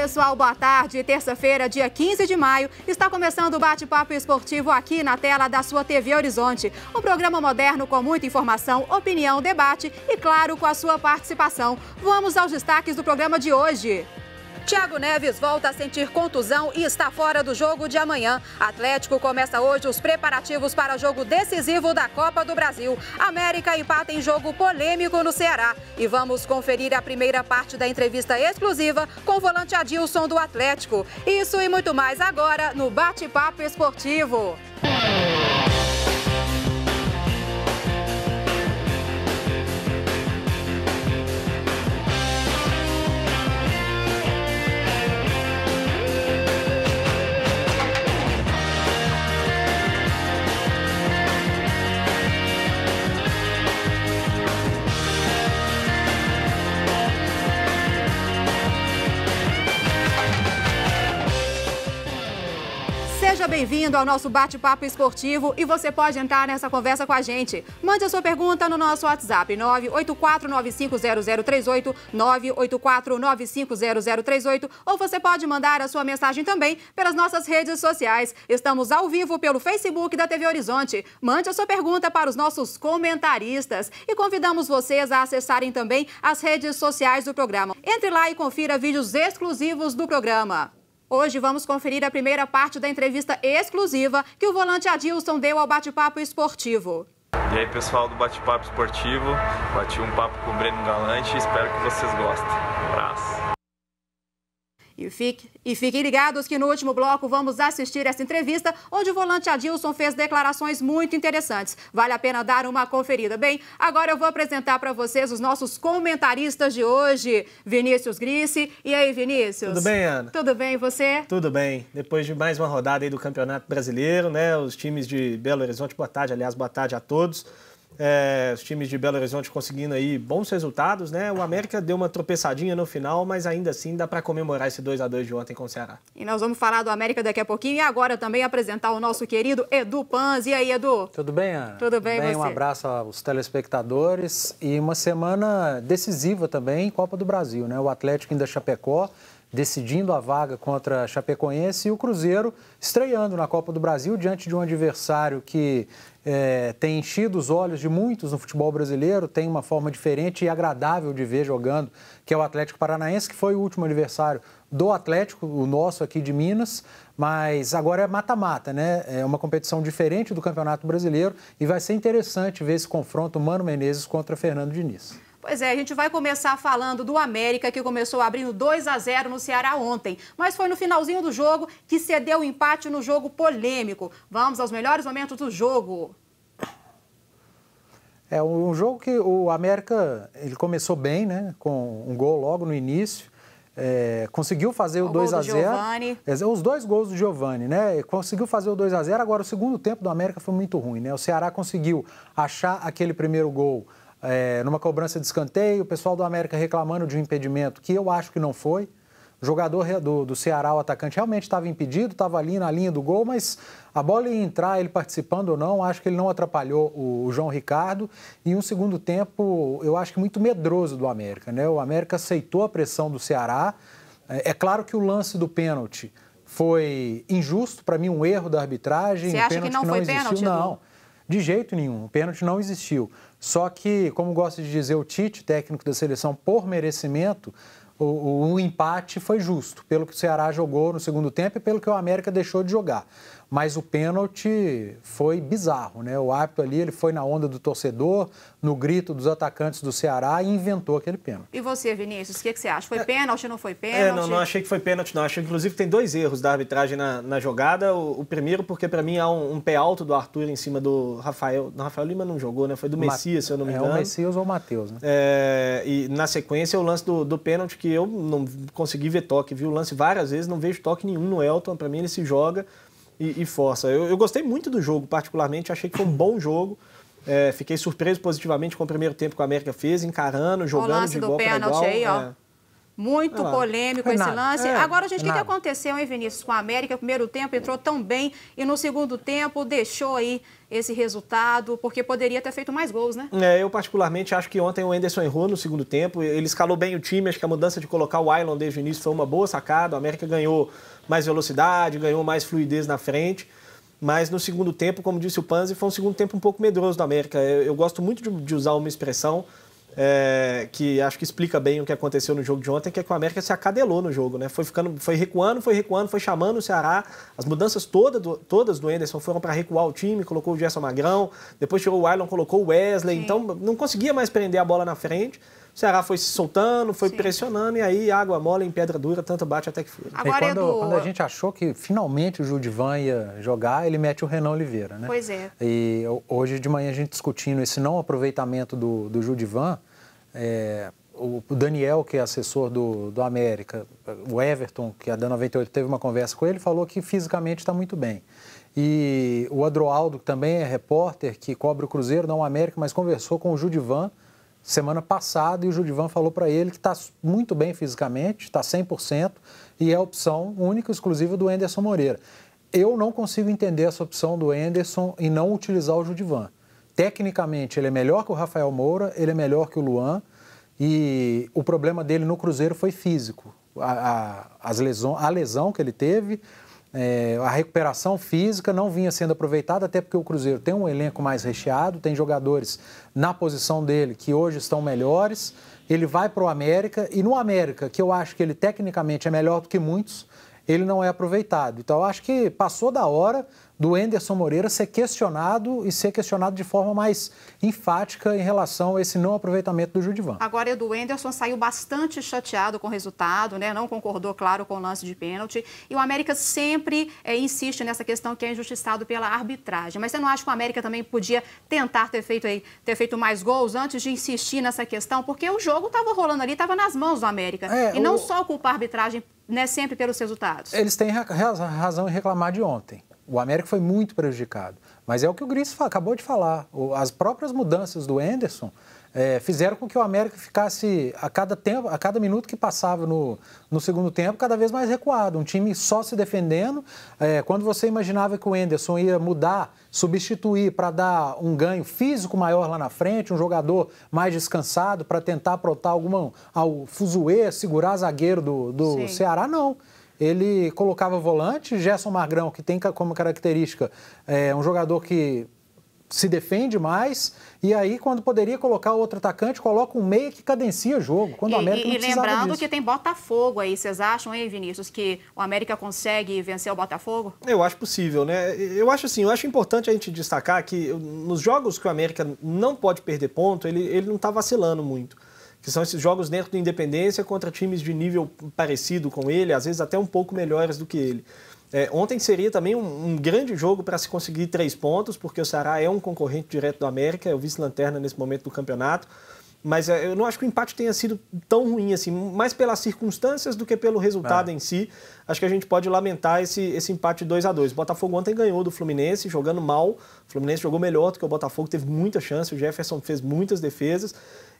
pessoal, boa tarde. Terça-feira, dia 15 de maio, está começando o bate-papo esportivo aqui na tela da sua TV Horizonte. Um programa moderno com muita informação, opinião, debate e, claro, com a sua participação. Vamos aos destaques do programa de hoje. Thiago Neves volta a sentir contusão e está fora do jogo de amanhã. Atlético começa hoje os preparativos para jogo decisivo da Copa do Brasil. América empata em jogo polêmico no Ceará. E vamos conferir a primeira parte da entrevista exclusiva com o volante Adilson do Atlético. Isso e muito mais agora no Bate-Papo Esportivo. Seja bem-vindo ao nosso bate-papo esportivo e você pode entrar nessa conversa com a gente. Mande a sua pergunta no nosso WhatsApp 984950038, 984950038 ou você pode mandar a sua mensagem também pelas nossas redes sociais. Estamos ao vivo pelo Facebook da TV Horizonte. Mande a sua pergunta para os nossos comentaristas e convidamos vocês a acessarem também as redes sociais do programa. Entre lá e confira vídeos exclusivos do programa. Hoje vamos conferir a primeira parte da entrevista exclusiva que o volante Adilson deu ao bate-papo esportivo. E aí, pessoal do Bate-Papo Esportivo, bati um papo com o Breno Galante e espero que vocês gostem. E, fique, e fiquem ligados que no último bloco vamos assistir essa entrevista, onde o volante Adilson fez declarações muito interessantes. Vale a pena dar uma conferida. Bem, agora eu vou apresentar para vocês os nossos comentaristas de hoje, Vinícius Grisse. E aí, Vinícius? Tudo bem, Ana? Tudo bem, e você? Tudo bem. Depois de mais uma rodada aí do Campeonato Brasileiro, né? Os times de Belo Horizonte, boa tarde, aliás, boa tarde a todos. É, os times de Belo Horizonte conseguindo aí bons resultados, né? O América deu uma tropeçadinha no final, mas ainda assim dá para comemorar esse 2 a 2 de ontem com o Ceará. E nós vamos falar do América daqui a pouquinho e agora também apresentar o nosso querido Edu Panz. E aí, Edu? Tudo bem, Ana? Tudo bem, Tudo bem você? Um abraço aos telespectadores e uma semana decisiva também em Copa do Brasil, né? O Atlético ainda Chapecó decidindo a vaga contra a Chapecoense e o Cruzeiro estreando na Copa do Brasil diante de um adversário que é, tem enchido os olhos de muitos no futebol brasileiro, tem uma forma diferente e agradável de ver jogando, que é o Atlético Paranaense, que foi o último adversário do Atlético, o nosso aqui de Minas, mas agora é mata-mata, né? É uma competição diferente do Campeonato Brasileiro e vai ser interessante ver esse confronto Mano Menezes contra Fernando Diniz. Pois é, a gente vai começar falando do América, que começou abrindo 2 a 0 no Ceará ontem. Mas foi no finalzinho do jogo que cedeu o empate no jogo polêmico. Vamos aos melhores momentos do jogo. É um jogo que o América ele começou bem, né? Com um gol logo no início. É, conseguiu fazer o, o 2 a 0 Os dois gols do Giovani, né? Conseguiu fazer o 2 a 0 Agora, o segundo tempo do América foi muito ruim, né? O Ceará conseguiu achar aquele primeiro gol é, numa cobrança de escanteio, o pessoal do América reclamando de um impedimento, que eu acho que não foi. O jogador do, do Ceará, o atacante, realmente estava impedido, estava ali na linha do gol, mas a bola ia entrar, ele participando ou não, acho que ele não atrapalhou o, o João Ricardo. E um segundo tempo, eu acho que muito medroso do América. Né? O América aceitou a pressão do Ceará. É, é claro que o lance do pênalti foi injusto, para mim, um erro da arbitragem. Você um acha que não, que não foi existiu, pênalti? Não. De jeito nenhum, o pênalti não existiu. Só que, como gosta de dizer o Tite, técnico da seleção, por merecimento, o, o, empate foi justo, pelo que o Ceará jogou no segundo tempo e pelo que o América deixou de jogar mas o pênalti foi bizarro, né? O árbitro ali ele foi na onda do torcedor, no grito dos atacantes do Ceará e inventou aquele pênalti. E você, Vinícius, o que, que, você acha? Foi é, pênalti ou não foi pênalti? É, não, não achei que foi pênalti, não. Achei, inclusive, tem dois erros da arbitragem na, na jogada. O, o, primeiro, porque para mim há um, um, pé alto do Arthur em cima do Rafael. o Rafael Lima não jogou, né? Foi do Messias, se eu não me engano. É o Messias ou o Matheus, né? É, e na sequência o lance do, do pênalti que eu não consegui ver toque, vi o lance várias vezes, não vejo toque nenhum no Elton. Para mim ele se joga e, e força. Eu, eu, gostei muito do jogo, particularmente, achei que foi um bom jogo. É, fiquei surpreso positivamente com o primeiro tempo que o América fez, encarando, jogando Olá, de igual para igual. Aí, ó. É. Muito polêmico é esse nada. lance. É, Agora, gente, o é que, que, aconteceu, hein, Vinícius, com a América? O primeiro tempo entrou tão bem e no segundo tempo deixou aí esse resultado, porque poderia ter feito mais gols, né? É, eu particularmente acho que ontem o Enderson errou no segundo tempo. Ele escalou bem o time, acho que a mudança de colocar o Island desde o início foi uma boa sacada. O América ganhou mais velocidade, ganhou mais fluidez na frente. Mas no segundo tempo, como disse o Panzi, foi um segundo tempo um pouco medroso do América. Eu, eu gosto muito de, de usar uma expressão é, que acho que explica bem o que aconteceu no jogo de ontem, que é que o América se acadelou no jogo, né? Foi ficando, foi recuando, foi recuando, foi chamando o Ceará. As mudanças toda do, todas do Enderson foram para recuar o time, colocou o Gerson Magrão, depois tirou o Ailon, colocou o Wesley, Sim. então não conseguia mais prender a bola na frente. Ceará foi se soltando, foi Sim. pressionando, e aí água mole em pedra dura, tanto bate até que fura. Agora, é, é quando, Edu... quando a gente achou que finalmente o Judivan ia jogar, ele mete o Renan Oliveira, né? Pois é. E hoje de manhã a gente discutindo esse não aproveitamento do, do Judivan, é, o Daniel, que é assessor do, do América, o Everton, que a é da 98 teve uma conversa com ele, falou que fisicamente está muito bem. E o Adroaldo, que também é repórter, que cobre o Cruzeiro, não o América, mas conversou com o Judivan, semana passada e o Judivan falou para ele que está muito bem fisicamente, está 100% e é a opção única e exclusiva do Enderson Moreira. Eu não consigo entender essa opção do Enderson e não utilizar o Judivan. Tecnicamente, ele é melhor que o Rafael Moura, ele é melhor que o Luan e o problema dele no Cruzeiro foi físico. A, a, as lesão, a lesão que ele teve, é, a recuperação física não vinha sendo aproveitada, até porque o Cruzeiro tem um elenco mais recheado, tem jogadores na posição dele que hoje estão melhores. Ele vai para o América e no América, que eu acho que ele tecnicamente é melhor do que muitos, ele não é aproveitado. Então, eu acho que passou da hora do Enderson Moreira ser questionado e ser questionado de forma mais enfática em relação a esse não aproveitamento do Judivan. Agora, Edu Enderson saiu bastante chateado com o resultado, né? não concordou, claro, com o lance de pênalti. E o América sempre é, insiste nessa questão que é injustiçado pela arbitragem. Mas você não acha que o América também podia tentar ter feito, aí, ter feito mais gols antes de insistir nessa questão? Porque o jogo estava rolando ali, estava nas mãos do América. É, e não só culpar a arbitragem né, sempre pelos resultados. Eles têm razão em reclamar de ontem. O América foi muito prejudicado. Mas é o que o Gris acabou de falar. As próprias mudanças do Anderson é, fizeram com que o América ficasse, a cada, tempo, a cada minuto que passava no, no segundo tempo, cada vez mais recuado. Um time só se defendendo. É, quando você imaginava que o Enderson ia mudar, substituir para dar um ganho físico maior lá na frente, um jogador mais descansado para tentar aprotar alguma, ao fuzuê, segurar zagueiro do, do Ceará, não ele colocava volante. Gerson Margrão, que tem como característica é, um jogador que se defende mais e aí quando poderia colocar outro atacante, coloca um meia que cadencia o jogo, quando e, o América e, não E lembrando disso. que tem Botafogo aí, vocês acham, hein, Vinícius, que o América consegue vencer o Botafogo? Eu acho possível, né? Eu acho assim, eu acho importante a gente destacar que nos jogos que o América não pode perder ponto, ele, ele não está vacilando muito que são esses jogos dentro do Independência contra times de nível parecido com ele, às vezes até um pouco melhores do que ele. É, ontem seria também um, um grande jogo para se conseguir três pontos, porque o Ceará é um concorrente direto do América, é o vice-lanterna nesse momento do campeonato. Mas é, eu não acho que o empate tenha sido tão ruim assim, mais pelas circunstâncias do que pelo resultado é. em si. Acho que a gente pode lamentar esse, esse empate 2 a 2 O Botafogo ontem ganhou do Fluminense, jogando mal. O Fluminense jogou melhor do que o Botafogo, teve muita chance, o Jefferson fez muitas defesas.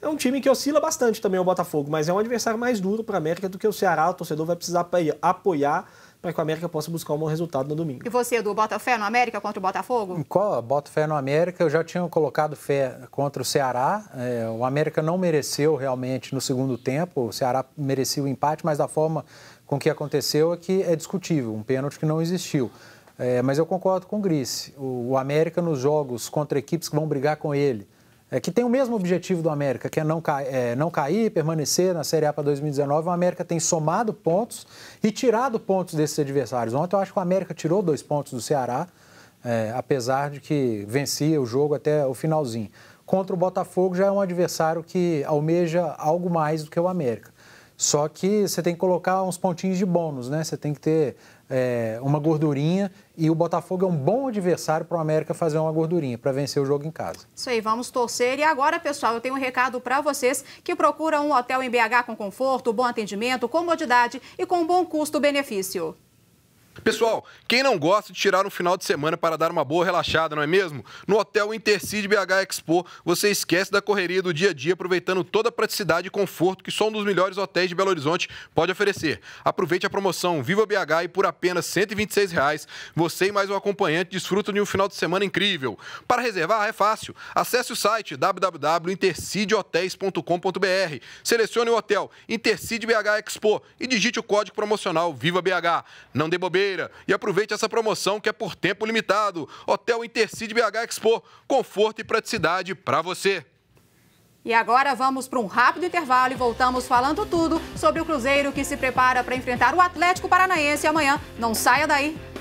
É um time que oscila bastante também o Botafogo, mas é um adversário mais duro para a América do que o Ceará. O torcedor vai precisar apoiar para que o América possa buscar um bom resultado no domingo. E você, Edu, bota fé no América contra o Botafogo? Qual? Bota fé no América. Eu já tinha colocado fé contra o Ceará. É, o América não mereceu realmente no segundo tempo. O Ceará merecia o empate, mas da forma com que aconteceu é que é discutível, um pênalti que não existiu. É, mas eu concordo com o Gris. O, o América nos jogos contra equipes que vão brigar com ele, é, que tem o mesmo objetivo do América, que é não, cai, é não cair, permanecer na Série A para 2019. O América tem somado pontos e tirado pontos desses adversários. Ontem eu acho que o América tirou dois pontos do Ceará, é, apesar de que vencia o jogo até o finalzinho. Contra o Botafogo já é um adversário que almeja algo mais do que o América. Só que você tem que colocar uns pontinhos de bônus, né? Você tem que ter é, uma gordurinha e o Botafogo é um bom adversário para o América fazer uma gordurinha, para vencer o jogo em casa. Isso aí, vamos torcer. E agora, pessoal, eu tenho um recado para vocês que procuram um hotel em BH com conforto, bom atendimento, comodidade e com bom custo-benefício. Pessoal, quem não gosta de tirar um final de semana para dar uma boa relaxada, não é mesmo? No Hotel Intercity BH Expo, você esquece da correria do dia a dia, aproveitando toda a praticidade e conforto que só um dos melhores hotéis de Belo Horizonte pode oferecer. Aproveite a promoção Viva BH e por apenas R$ 126,00, você e mais um acompanhante desfrutam de um final de semana incrível. Para reservar, é fácil. Acesse o site www.intercidehotels.com.br, selecione o hotel Intercity BH Expo e digite o código promocional Viva BH. Não dê bobeira e aproveite essa promoção que é por tempo limitado. Hotel Intercity BH Expo, conforto e praticidade para você. E agora vamos para um rápido intervalo e voltamos falando tudo sobre o Cruzeiro que se prepara para enfrentar o Atlético Paranaense amanhã. Não saia daí.